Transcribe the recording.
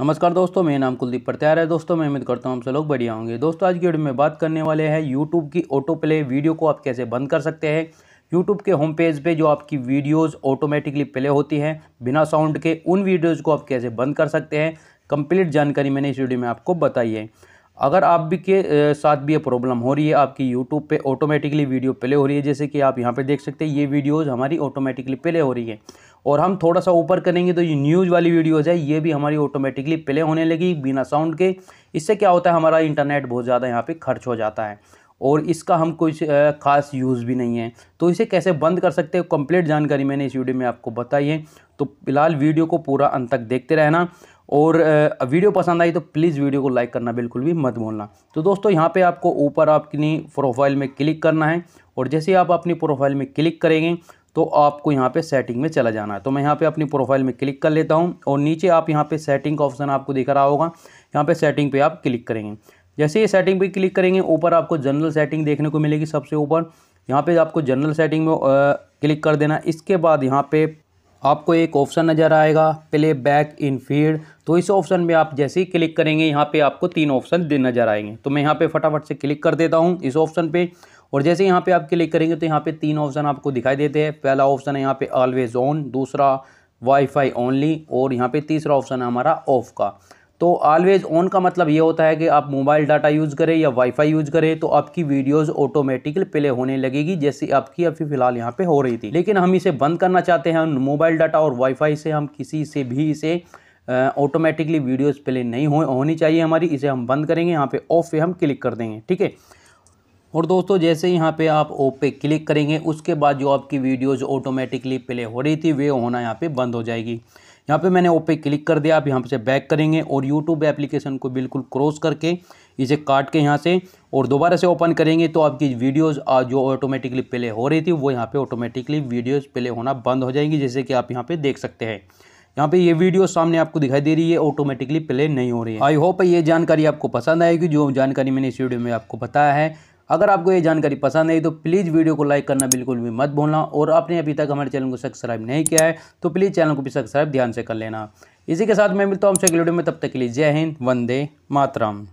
नमस्कार दोस्तों मेरा नाम कुलदीप प्रत्यार है दोस्तों मैं उम्मीद करता हूँ हमसे लोग बढ़िया होंगे दोस्तों आज की वीडियो में बात करने वाले हैं यूट्यूब की ऑटो प्ले वीडियो को आप कैसे बंद कर सकते हैं यूट्यूब के होम पेज पे जो आपकी वीडियोस ऑटोमेटिकली प्ले होती हैं बिना साउंड के उन वीडियोज़ को आप कैसे बंद कर सकते हैं कंप्लीट जानकारी मैंने इस वीडियो में आपको बताई है अगर आप भी के साथ भी ये प्रॉब्लम हो रही है आपकी यूट्यूब पे ऑटोमेटिकली वीडियो प्ले हो रही है जैसे कि आप यहाँ पे देख सकते हैं ये वीडियोज़ हमारी ऑटोमेटिकली प्ले हो रही है और हम थोड़ा सा ऊपर करेंगे तो ये न्यूज़ वाली वीडियोज़ है ये भी हमारी ऑटोमेटिकली प्ले होने लगी बिना साउंड के इससे क्या होता है हमारा इंटरनेट बहुत ज़्यादा यहाँ पर खर्च हो जाता है और इसका हम कुछ खास यूज़ भी नहीं है तो इसे कैसे बंद कर सकते हो कंप्लीट जानकारी मैंने इस वीडियो में आपको बताई है तो फिलहाल वीडियो को पूरा अंत तक देखते रहना और वीडियो पसंद आई तो प्लीज़ वीडियो को लाइक करना बिल्कुल भी मत भूलना तो दोस्तों यहाँ पे आपको ऊपर आपकी प्रोफाइल में क्लिक करना है और जैसे आप अपनी प्रोफाइल में क्लिक करेंगे तो आपको यहाँ पे सेटिंग में चला जाना है तो मैं यहाँ पे अपनी प्रोफाइल में क्लिक कर लेता हूँ और नीचे आप यहाँ पर सेटिंग का ऑप्शन आपको दिख रहा होगा यहाँ पर सेटिंग पर आप क्लिक करेंगे जैसे ये सेटिंग पर क्लिक करेंगे ऊपर आपको जनरल सेटिंग देखने को मिलेगी सबसे ऊपर यहाँ पर आपको जनरल सेटिंग में क्लिक कर देना इसके बाद यहाँ पर आपको एक ऑप्शन नज़र आएगा प्ले बैक इन फील्ड तो इस ऑप्शन में आप जैसे ही क्लिक करेंगे यहाँ पे आपको तीन ऑप्शन नज़र आएंगे तो मैं यहाँ पे फटाफट से क्लिक कर देता हूँ इस ऑप्शन पे और जैसे यहाँ पे आप क्लिक करेंगे तो यहाँ पे तीन ऑप्शन आपको दिखाई देते हैं पहला ऑप्शन है यहाँ पर ऑलवेज ऑन दूसरा वाईफाई ओनली और यहाँ पर तीसरा ऑप्शन है हमारा ऑफ का तो ऑलवेज़ ऑन का मतलब ये होता है कि आप मोबाइल डाटा यूज़ करें या वाईफाई यूज़ करें तो आपकी वीडियोस ऑटोमेटिकली प्ले होने लगेगी जैसे आपकी अभी फ़िलहाल यहाँ पे हो रही थी लेकिन हम इसे बंद करना चाहते हैं मोबाइल डाटा और वाईफाई से हम किसी से भी इसे ऑटोमेटिकली वीडियोज़ प्ले नहीं हो, होनी चाहिए हमारी इसे हम बंद करेंगे यहाँ पर ऑफ़ पे हम क्लिक कर देंगे ठीक है और दोस्तों जैसे यहाँ पे आप ओप पे क्लिक करेंगे उसके बाद जो आपकी वीडियोज़ ऑटोमेटिकली प्ले हो रही थी वे होना यहाँ पे बंद हो जाएगी यहाँ पे मैंने ओपे क्लिक कर दिया आप यहाँ से बैक करेंगे और यूट्यूब एप्लीकेशन को बिल्कुल क्रॉस करके इसे काट के यहाँ से और दोबारा से ओपन करेंगे तो आपकी वीडियोज़ जो ऑटोमेटिकली प्ले हो रही थी वो यहाँ पे ऑटोमेटिकली वीडियोज़ प्ले होना बंद हो जाएंगी जैसे कि आप यहाँ पे देख सकते हैं यहाँ पे ये वीडियो सामने आपको दिखाई दे रही है ऑटोमेटिकली प्ले नहीं हो रही है आई होप ये जानकारी आपको पसंद आएगी जो जानकारी मैंने इस वीडियो में आपको बताया है अगर आपको ये जानकारी पसंद आई तो प्लीज़ वीडियो को लाइक करना बिल्कुल भी मत भूलना और आपने अभी तक हमारे चैनल को सब्सक्राइब नहीं किया है तो प्लीज़ चैनल को भी सब्सक्राइब ध्यान से कर लेना इसी के साथ मैं मिलता हूँ आपसे वीडियो में तब तक के लिए जय हिंद वंदे मातरम